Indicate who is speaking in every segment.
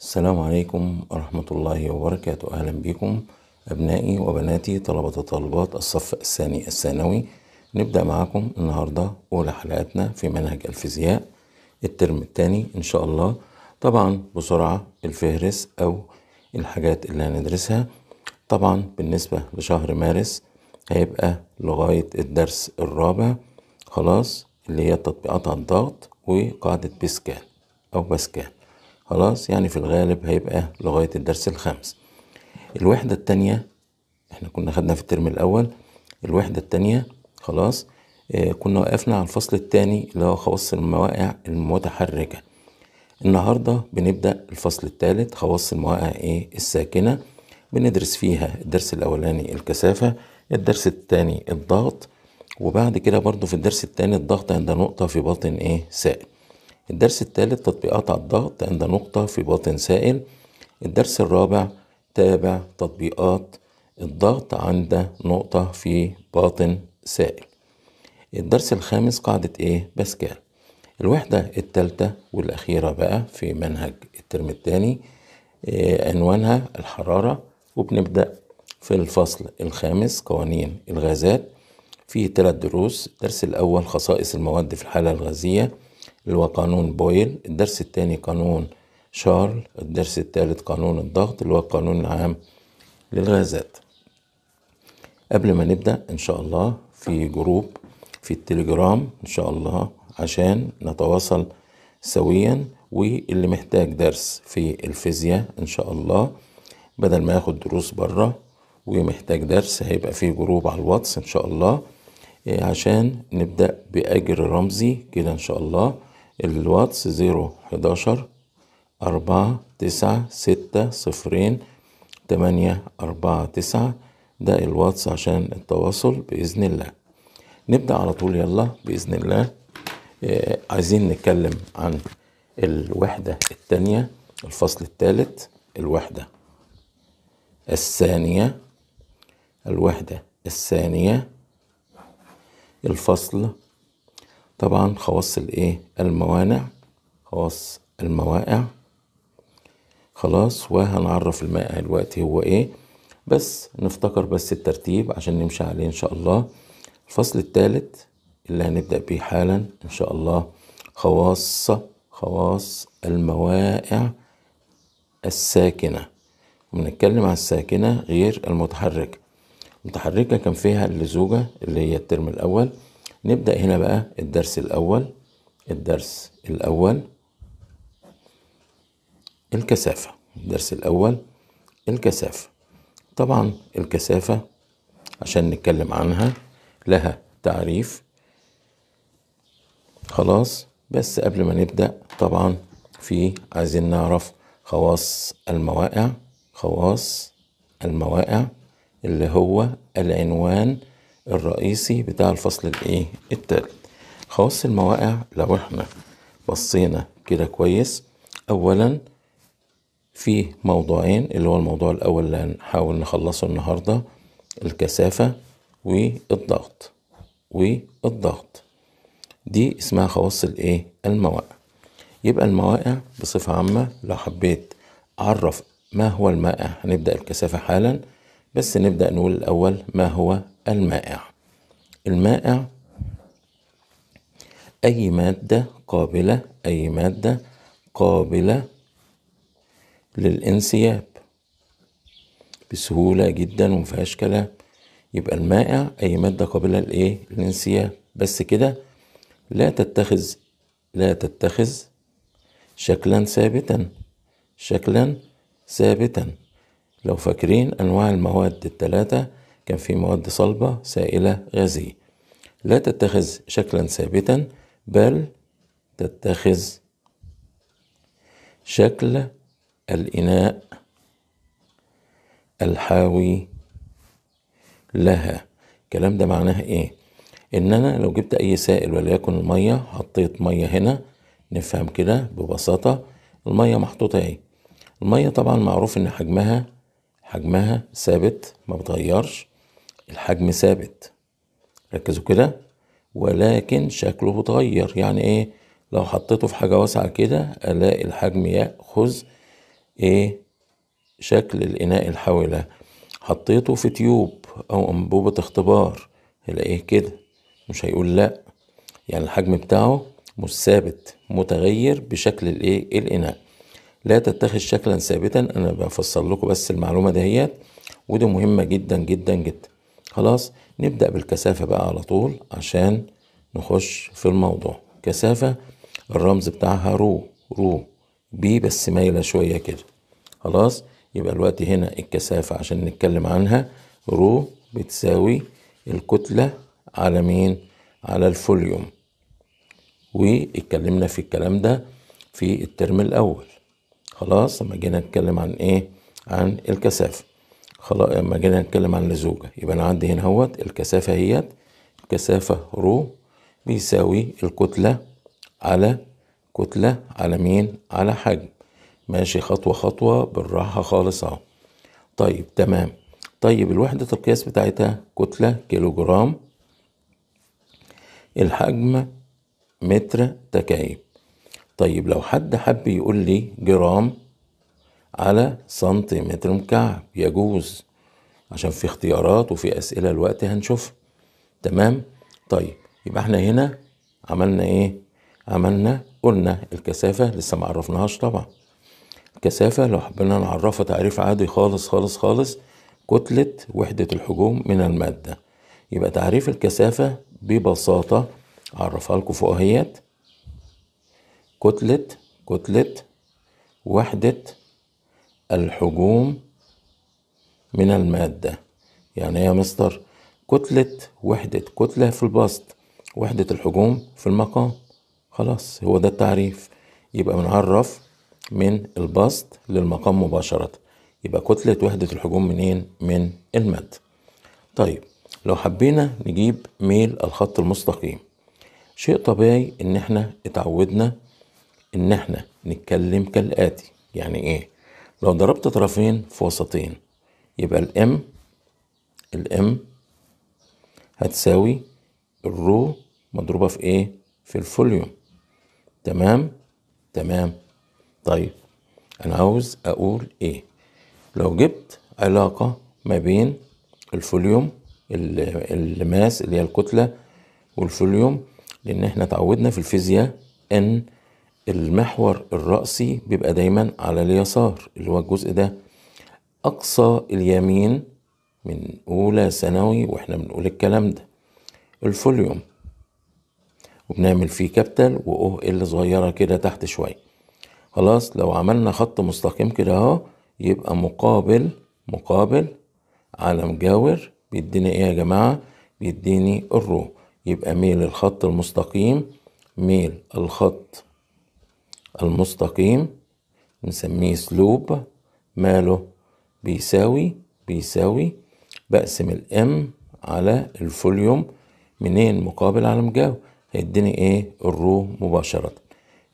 Speaker 1: السلام عليكم ورحمة الله وبركاته أهلا بكم أبنائي وبناتي طلبة طالبات الصف الثاني الثانوي نبدأ معكم النهاردة أولى حلقاتنا في منهج الفيزياء الترم الثاني إن شاء الله طبعا بسرعة الفهرس أو الحاجات اللي هندرسها طبعا بالنسبة لشهر مارس هيبقى لغاية الدرس الرابع خلاص اللي هي تطبيقات الضغط وقاعدة بسكال أو بسكال خلاص يعني في الغالب هيبقى لغاية الدرس الخامس الوحدة التانية احنا كنا خدنا في الترم الأول الوحدة التانية خلاص اه كنا وقفنا على الفصل التاني اللي هو خواص المواقع المتحركة النهاردة بنبدأ الفصل التالت خواص المواقع ايه الساكنة بندرس فيها الدرس الأولاني الكثافة الدرس التاني الضغط وبعد كده برضو في الدرس التاني الضغط عند نقطة في باطن ايه سائل الدرس الثالث تطبيقات على الضغط عند نقطة في باطن سائل الدرس الرابع تابع تطبيقات الضغط عند نقطة في باطن سائل الدرس الخامس قاعدة إيه باسكال الوحدة الثالثة والأخيرة بقى في منهج الترم الثاني آه، عنوانها الحرارة وبنبدأ في الفصل الخامس قوانين الغازات في ثلاث دروس الدرس الأول خصائص المواد في الحالة الغازية اللي هو قانون بويل الدرس الثاني قانون شارل الدرس الثالث قانون الضغط اللي هو القانون العام للغازات قبل ما نبدأ إن شاء الله في جروب في التليجرام إن شاء الله عشان نتواصل سويا واللي محتاج درس في الفيزياء إن شاء الله بدل ما ياخد دروس بره ومحتاج درس هيبقى في جروب على الواتس إن شاء الله عشان نبدأ بأجر رمزي كده إن شاء الله الواتس زيرو حداشر أربعة تسعة ستة صفرين تمانية أربعة تسعة ده الواتس عشان التواصل بإذن الله نبدأ على طول يلا بإذن الله آه عايزين نتكلم عن الوحدة التانية الفصل الثالث الوحدة الثانية الوحدة الثانية الفصل طبعا خواص الايه الموانع خواص الموائع خلاص وهنعرف المائع دلوقتي هو ايه بس نفتكر بس الترتيب عشان نمشي عليه ان شاء الله الفصل الثالث اللي هنبدأ بيه حالا ان شاء الله خواص خواص الموائع الساكنة ونتكلم عن الساكنة غير المتحركة المتحركة كان فيها اللزوجة اللي هي الترم الأول نبدأ هنا بقى الدرس الأول الدرس الأول الكثافة الدرس الأول الكثافة طبعا الكثافة عشان نتكلم عنها لها تعريف خلاص بس قبل ما نبدأ طبعا في عايزين نعرف خواص المواقع خواص المواقع اللي هو العنوان الرئيسي بتاع الفصل الايه التالت خواص المواقع لو احنا بصينا كده كويس اولا في موضوعين اللي هو الموضوع الاول اللي هنحاول نخلصه النهارده الكثافه والضغط والضغط دي اسمها خواص الايه المواقع يبقى المواقع بصفه عامه لو حبيت اعرف ما هو المائع هنبدا الكثافه حالا بس نبدا نقول الاول ما هو المائع المائع أي مادة قابلة أي مادة قابلة للانسياب بسهولة جدا ومفيهاش كلام يبقى المائع أي مادة قابلة لإيه؟ للانسياب بس كده لا تتخذ لا تتخذ شكلا ثابتا شكلا ثابتا لو فاكرين أنواع المواد الثلاثة كان في مواد صلبة سائلة غازية لا تتخذ شكلا ثابتا بل تتخذ شكل الإناء الحاوي لها الكلام ده معناه ايه ان انا لو جبت اي سائل وليكن الميه حطيت ميه هنا نفهم كده ببساطه الميه محطوطه ايه الميه طبعا معروف ان حجمها حجمها ثابت ما بتغيرش الحجم ثابت ركزوا كده ولكن شكله اتغير يعني ايه لو حطيته في حاجة واسعة كده الاقي الحجم يأخذ ايه شكل الاناء الحاوي ده حطيته في تيوب او انبوبة اختبار الاقيه كده مش هيقول لا يعني الحجم بتاعه مش ثابت متغير بشكل الايه الاناء لا تتخذ شكلا ثابتا انا بفصل لكم بس المعلومه دهيت ودي مهمه جدا جدا جدا خلاص نبدأ بالكثافة بقى على طول عشان نخش في الموضوع كثافة الرمز بتاعها رو رو بي بس مايلة شوية كده خلاص يبقى الوقت هنا الكثافة عشان نتكلم عنها رو بتساوي الكتلة على مين على الفوليوم واتكلمنا في الكلام ده في الترم الأول خلاص لما جينا نتكلم عن ايه عن الكثافة خلاص لما جينا نتكلم عن اللزوجة يبقى أنا عندي هنا اهوت الكثافة اهيت كثافة رو بيساوي الكتلة على كتلة على مين؟ على حجم ماشي خطوة خطوة بالراحة خالص أهو طيب تمام طيب الوحدة القياس بتاعتها كتلة كيلو جرام الحجم متر تكعيب طيب لو حد حب يقول لي جرام على سنتيمتر مكعب يجوز عشان في اختيارات وفي اسئله الوقت هنشوفها تمام طيب يبقى احنا هنا عملنا ايه عملنا قلنا الكثافه لسه ما عرفناهاش طبعا الكثافه لو حبينا نعرفها تعريف عادي خالص خالص خالص كتله وحده الحجوم من الماده يبقى تعريف الكثافه ببساطه اعرفها لكم فوق اهيت كتله كتله وحده الحجوم من المادة يعني ايه يا مستر كتلة وحدة كتلة في البسط وحدة الحجوم في المقام خلاص هو ده التعريف يبقى بنعرف من البسط للمقام مباشرة يبقى كتلة وحدة الحجوم منين من المادة طيب لو حبينا نجيب ميل الخط المستقيم شيء طبيعي ان احنا اتعودنا ان احنا نتكلم كالاتي يعني ايه لو ضربت طرفين في وسطين يبقى الام الام هتساوي الرو مضروبة في ايه في الفوليوم تمام تمام طيب انا عاوز اقول ايه لو جبت علاقة ما بين الفوليوم الماس اللي هي الكتلة والفوليوم لان احنا اتعودنا في الفيزياء ان المحور الرأسي بيبقى دايما على اليسار اللي هو الجزء ده أقصى اليمين من أولى ثانوي وإحنا بنقول الكلام ده الفوليوم وبنعمل فيه كابتل وأوه إل صغيرة كده تحت شوية خلاص لو عملنا خط مستقيم كده أهو يبقى مقابل مقابل على مجاور بيديني إيه يا جماعة؟ بيديني الرو يبقى ميل الخط المستقيم ميل الخط المستقيم نسميه سلوب ماله بيساوي بيساوي بقسم الام على الفوليوم منين مقابل على مجاور هيديني ايه الرو مباشرة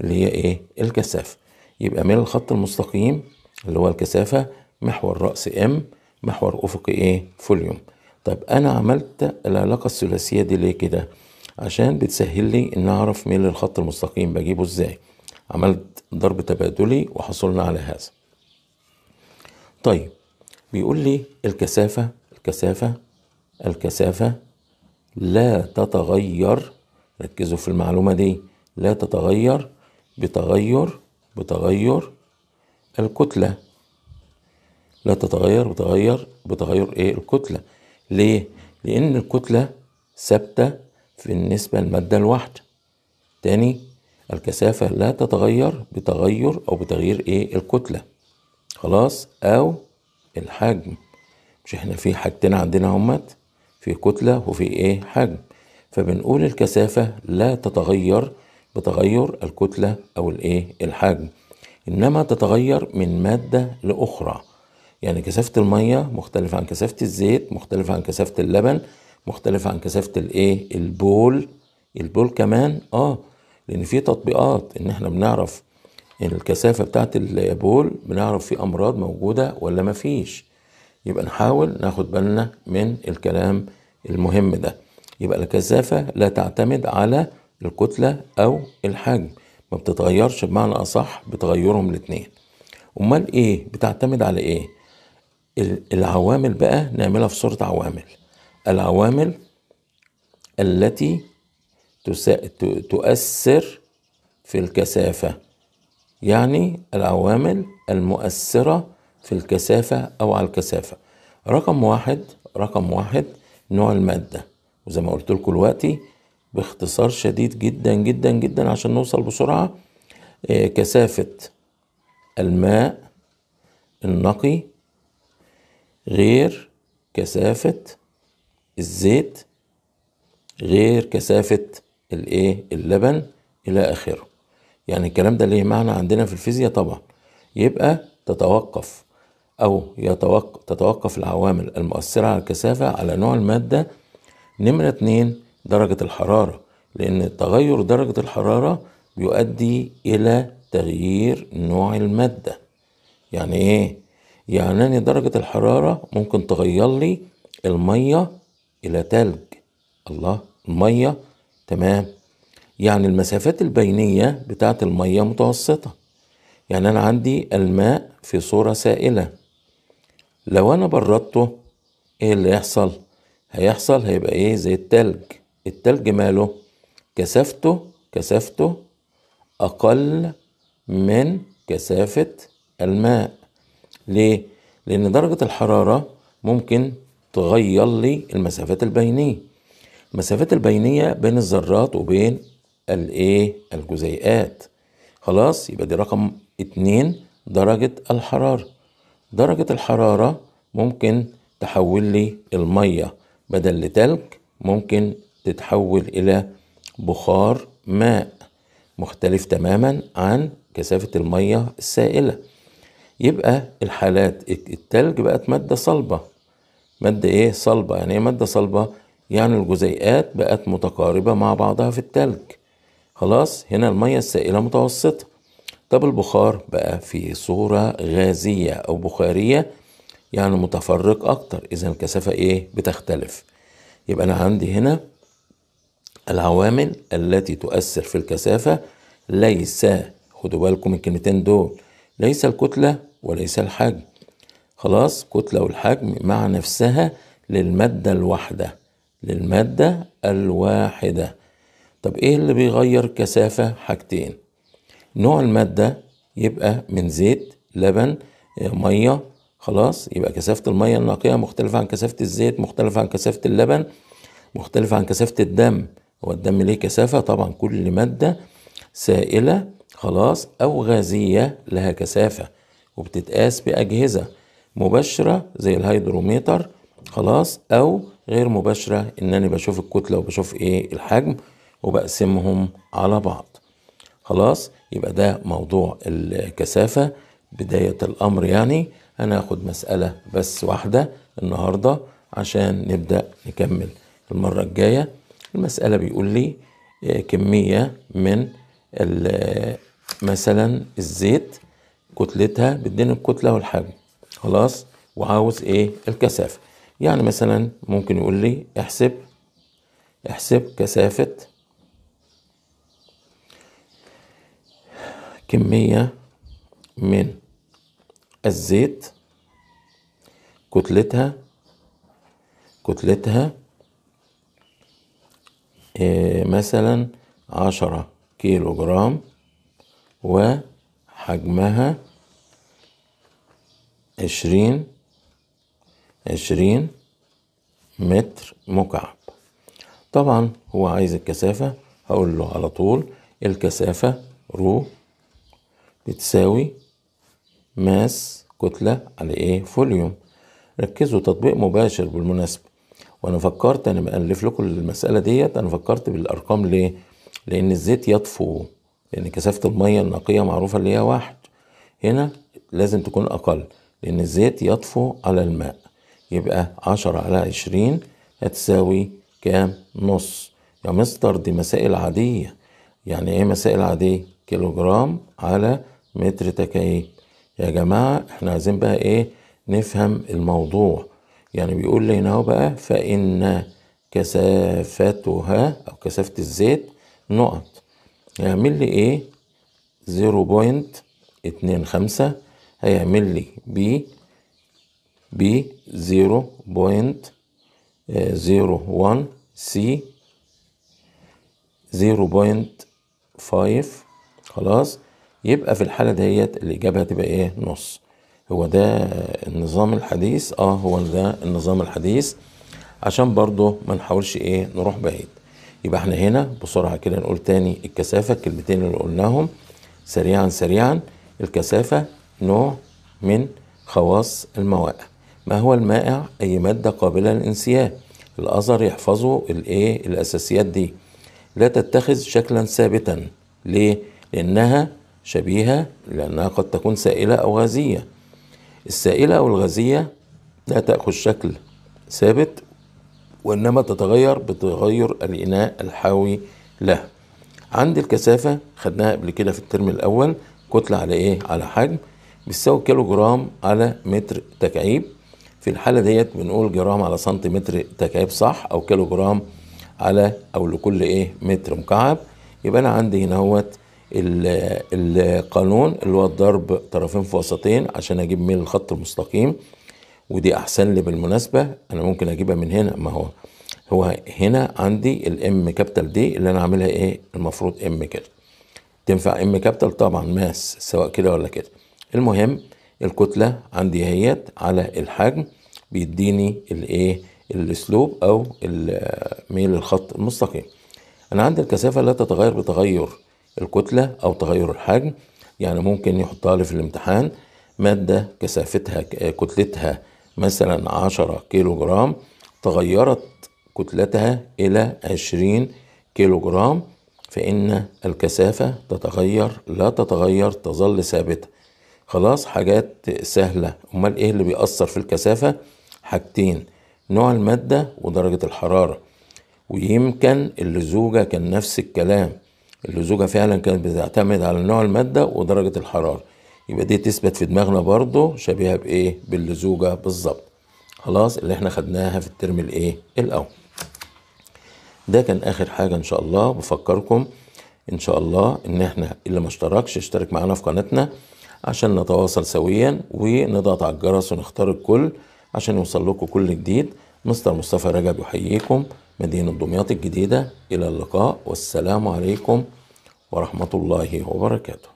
Speaker 1: اللي هي ايه الكثافة يبقى ميل الخط المستقيم اللي هو الكثافة محور رأس ام محور افقي ايه فوليوم طب انا عملت العلاقة الثلاثية دي ليه كده عشان بتسهل لي ان اعرف ميل الخط المستقيم بجيبه ازاي عملت ضرب تبادلي وحصلنا على هذا طيب بيقول لي الكثافة الكثافة الكثافة لا تتغير ركزوا في المعلومة دي لا تتغير بتغير بتغير الكتلة لا تتغير بتغير بتغير ايه الكتلة ليه؟ لأن الكتلة ثابتة في النسبة للمادة الواحدة تاني الكثافة لا تتغير بتغير أو بتغيير إيه الكتلة خلاص أو الحجم مش إحنا في حاجتين عندنا همت في كتلة وفي إيه حجم فبنقول الكثافة لا تتغير بتغير الكتلة أو الإيه الحجم إنما تتغير من مادة لأخرى يعني كثافة المية مختلفة عن كثافة الزيت مختلفة عن كثافة اللبن مختلفة عن كثافة الإيه البول البول كمان آه لان في تطبيقات ان احنا بنعرف الكثافه بتاعه البول بنعرف في امراض موجوده ولا ما فيش يبقى نحاول ناخد بالنا من الكلام المهم ده يبقى الكثافه لا تعتمد على الكتله او الحجم ما بتتغيرش بمعنى اصح بتغيرهم الاتنين امال ايه بتعتمد على ايه العوامل بقى نعملها في صوره عوامل العوامل التي تؤثر في الكثافة يعني العوامل المؤثرة في الكثافة أو على الكثافة رقم واحد رقم واحد نوع المادة وزي ما قلت لكم دلوقتي باختصار شديد جدا جدا جدا عشان نوصل بسرعة آه، كثافة الماء النقي غير كثافة الزيت غير كثافة الايه اللبن الى اخره يعني الكلام ده ليه معنى عندنا في الفيزياء طبعا يبقى تتوقف او يتوق... تتوقف العوامل المؤثره على الكثافه على نوع الماده نمره اتنين درجه الحراره لان تغير درجه الحراره بيؤدي الى تغيير نوع الماده يعني ايه يعني ان درجه الحراره ممكن تغير لي الميه الى تلج الله الميه تمام يعني المسافات البينية بتاعة المية متوسطة يعني أنا عندي الماء في صورة سائلة لو أنا بردته إيه اللي يحصل؟ هيحصل هيبقى إيه زي التلج التلج ماله؟ كثافته كثافته أقل من كثافة الماء ليه؟ لأن درجة الحرارة ممكن تغير لي المسافات البينية المسافات البينية بين الذرات وبين الايه الجزيئات خلاص يبقى دي رقم اتنين درجة الحرارة درجة الحرارة ممكن تحول لي المية بدل لتلج ممكن تتحول إلى بخار ماء مختلف تماما عن كثافة المية السائلة يبقى الحالات التلج بقت مادة صلبة مادة ايه صلبة يعني ايه مادة صلبة يعني الجزيئات بقت متقاربة مع بعضها في التلج خلاص هنا المية السائلة متوسطة طب البخار بقى في صورة غازية أو بخارية يعني متفرق أكتر إذا الكثافة إيه بتختلف يبقى أنا عندي هنا العوامل التي تؤثر في الكثافة ليس خدوا بالكم الكلمتين دول ليس الكتلة وليس الحجم خلاص كتلة والحجم مع نفسها للمادة الواحدة للمادة الواحدة طب ايه اللي بيغير كثافة حاجتين نوع المادة يبقى من زيت لبن مية خلاص يبقى كثافة المية النقية مختلفة عن كثافة الزيت مختلفة عن كثافة اللبن مختلفة عن كثافة الدم هو الدم ليه كثافة طبعا كل مادة سائلة خلاص أو غازية لها كثافة وبتتقاس بأجهزة مباشرة زي الهيدروميتر خلاص أو غير مباشرة ان انا بشوف الكتلة وبشوف ايه الحجم وبقسمهم على بعض خلاص يبقى ده موضوع الكثافة بداية الامر يعني انا اخد مسألة بس واحدة النهاردة عشان نبدأ نكمل المرة الجاية المسألة بيقول لي آه، كمية من مثلا الزيت كتلتها بتديني الكتلة والحجم خلاص وعاوز ايه الكثافة يعني مثلا ممكن يقول لي احسب احسب كثافة كمية من الزيت كتلتها كتلتها آه، مثلا عشرة كيلو جرام وحجمها عشرين عشرين متر مكعب طبعا هو عايز الكثافة هقول له على طول الكثافة رو بتساوي ماس كتلة على ايه فوليوم ركزوا تطبيق مباشر بالمناسبة وانا فكرت انا بألف لكم المسألة ديت انا فكرت بالارقام ليه لان الزيت يطفو لان كثافة المية النقية معروفة اللي هي واحد هنا لازم تكون اقل لان الزيت يطفو على الماء يبقى عشرة على عشرين هتساوي كام نص يا مستر دي مسائل عادية يعني ايه مسائل عادية جرام على متر تكعيب يا جماعة احنا عايزين بقى ايه نفهم الموضوع يعني بيقول لي هنا بقى فإن كثافتها أو كثافة الزيت نقط هيعمل لي ايه 0.25 هيعمل لي بي B 0.01 C 0.5 خلاص يبقى في الحالة ديت الإجابة هتبقى إيه نص هو ده النظام الحديث اه هو ده النظام الحديث عشان برضه ما نحاولش ايه نروح بعيد يبقى احنا هنا بسرعة كده نقول تاني الكثافة الكلمتين اللي قلناهم سريعا سريعا الكثافة نوع من خواص الموائع ما هو المائع أي مادة قابلة للانسياب الأزهر يحفظوا الإيه الأساسيات دي لا تتخذ شكلا ثابتا ليه؟ لأنها شبيهة لأنها قد تكون سائلة أو غازية السائلة أو الغازية لا تأخذ شكل ثابت وإنما تتغير بتغير الإناء الحاوي له عند الكثافة خدناها قبل كده في الترم الأول كتلة على إيه؟ على حجم بتساوي كيلو جرام على متر تكعيب في الحالة ديت بنقول جرام على سنتيمتر تكعيب صح أو كيلو جرام على أو لكل إيه متر مكعب يبقى أنا عندي هنا هوت القانون اللي هو الضرب طرفين في وسطين عشان أجيب ميل الخط المستقيم ودي أحسن لي بالمناسبة أنا ممكن أجيبها من هنا ما هو هو هنا عندي الام كابيتال دي اللي انا عاملها ايه المفروض ام كده تنفع ام كابيتال طبعا ماس سواء كده ولا كده المهم الكتلة عندي اهيت على الحجم بيديني الايه الاسلوب او ميل الخط المستقيم انا عندي الكثافه لا تتغير بتغير الكتله او تغير الحجم يعني ممكن يحطها لي في الامتحان ماده كثافتها كتلتها مثلا 10 كيلو جرام تغيرت كتلتها الى 20 كيلو جرام فإن الكثافة تتغير لا تتغير تظل ثابتة خلاص حاجات سهلة أمال إيه اللي بيأثر في الكثافة حاجتين نوع المادة ودرجة الحرارة ويمكن اللزوجة كان نفس الكلام اللزوجة فعلا كانت بتعتمد على نوع المادة ودرجة الحرارة يبقى دي تثبت في دماغنا برضه شبيهة بإيه باللزوجة بالظبط خلاص اللي احنا خدناها في الترم الإيه الأول ده كان آخر حاجة إن شاء الله بفكركم إن شاء الله إن احنا اللي ما اشتركش اشترك معانا في قناتنا عشان نتواصل سويا ونضغط على الجرس ونختار الكل عشان يوصل لكم كل جديد مستر مصطفى رجب يحييكم مدينة دمياط الجديدة إلى اللقاء والسلام عليكم ورحمة الله وبركاته